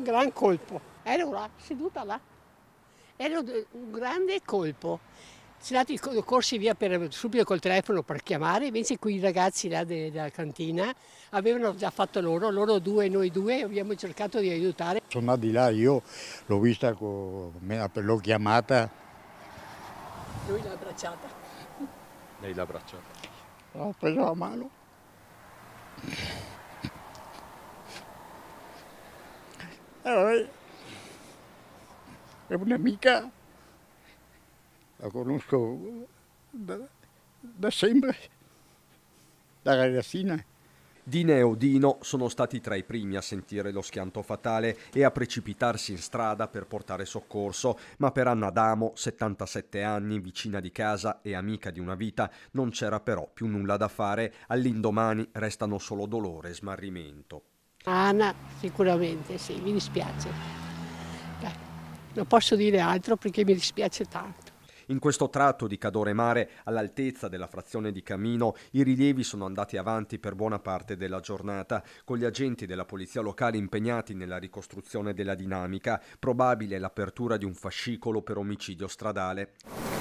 un gran colpo. Ero là, seduta là. Era un grande colpo. Sono andati corsi via per, subito col telefono per chiamare, invece quei ragazzi là de, della cantina avevano già fatto loro, loro due e noi due, abbiamo cercato di aiutare. Sono andati là, io l'ho vista, l'ho chiamata. Lui l'ha abbracciata. Lei l'ha abbracciata? L'ho preso la mano. Eh, allora, è un'amica, la conosco da, da sempre, da ragazzina. Dine e Odino sono stati tra i primi a sentire lo schianto fatale e a precipitarsi in strada per portare soccorso, ma per Anna Damo, 77 anni, vicina di casa e amica di una vita, non c'era però più nulla da fare, all'indomani restano solo dolore e smarrimento. Anna sicuramente sì, mi dispiace. Beh, non posso dire altro perché mi dispiace tanto. In questo tratto di Cadore Mare, all'altezza della frazione di Camino, i rilievi sono andati avanti per buona parte della giornata, con gli agenti della polizia locale impegnati nella ricostruzione della dinamica, probabile l'apertura di un fascicolo per omicidio stradale.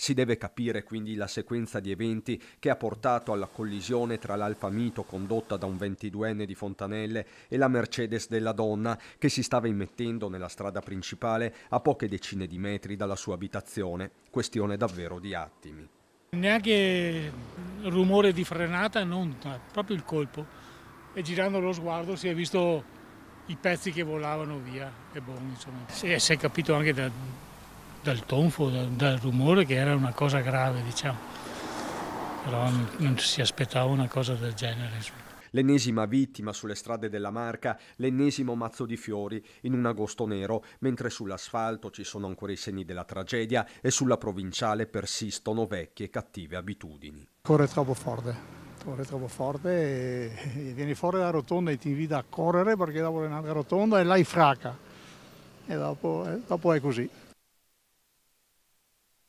Si deve capire quindi la sequenza di eventi che ha portato alla collisione tra l'Alfa Mito condotta da un 22enne di Fontanelle e la Mercedes della donna che si stava immettendo nella strada principale a poche decine di metri dalla sua abitazione, questione davvero di attimi. Neanche rumore di frenata, non, proprio il colpo. E girando lo sguardo si è visto i pezzi che volavano via e boh, insomma. Si è, si è capito anche da, dal tonfo, dal, dal rumore che era una cosa grave, diciamo. Però non, non si aspettava una cosa del genere. Insomma l'ennesima vittima sulle strade della Marca, l'ennesimo mazzo di fiori in un agosto nero, mentre sull'asfalto ci sono ancora i segni della tragedia e sulla provinciale persistono vecchie e cattive abitudini. Corre troppo forte, corre troppo forte e, vieni fuori dalla rotonda e ti invita a correre perché dopo è un'altra rotonda e là è fraca e dopo, eh, dopo è così.